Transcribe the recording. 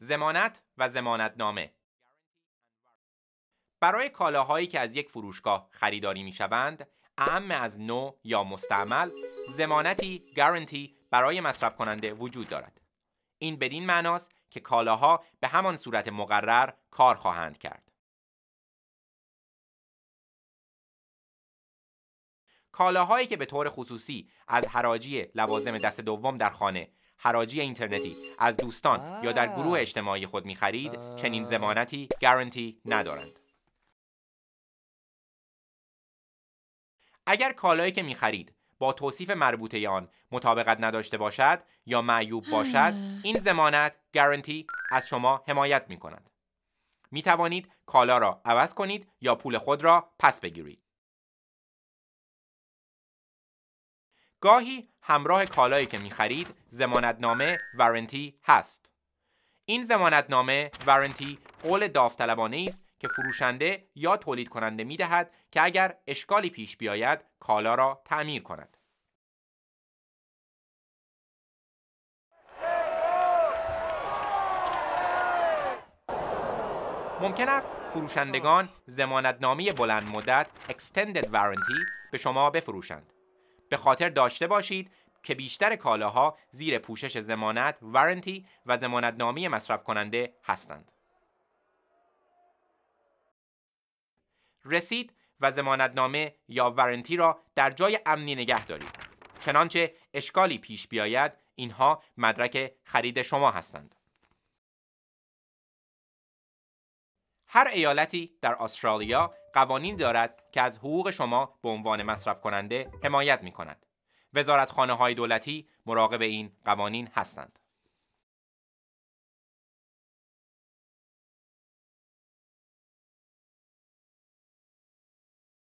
زمانت و نامه برای کالاهایی که از یک فروشگاه خریداری می شوند، اعم از نو یا مستعمل زمانتی گارانتی برای مصرف کننده وجود دارد. این بدین معناست که کالاها به همان صورت مقرر کار خواهند کرد. کالاهایی که به طور خصوصی از حراجی لوازم دست دوم در خانه حراجی اینترنتی از دوستان یا در گروه اجتماعی خود میخرید چنین زمانتی گارانتی ندارند اگر کالایی که خرید با توصیف مربوطه آن مطابقت نداشته باشد یا معیوب باشد این زمانت گارانتی از شما حمایت می کند. می توانید کالا را عوض کنید یا پول خود را پس بگیرید. گاهی همراه کالایی که میخرید زمانتنامه ورنتی هست. این زمانتنامه ورنتی قول داوطلبانه است که فروشنده یا تولید کننده دهد که اگر اشکالی پیش بیاید کالا را تعمیر کند. ممکن است فروشندگان زمانتنامه بلند مدت Extended Warranty به شما بفروشند. به خاطر داشته باشید که بیشتر کالاها زیر پوشش زمانت، ورنتی و نامی مصرف کننده هستند. رسید و نامه یا ورنتی را در جای امنی نگه دارید. چنانچه اشکالی پیش بیاید اینها مدرک خرید شما هستند. هر ایالتی در استرالیا قوانین دارد که از حقوق شما به عنوان مصرف کننده حمایت می کند. خانه های دولتی مراقب این قوانین هستند.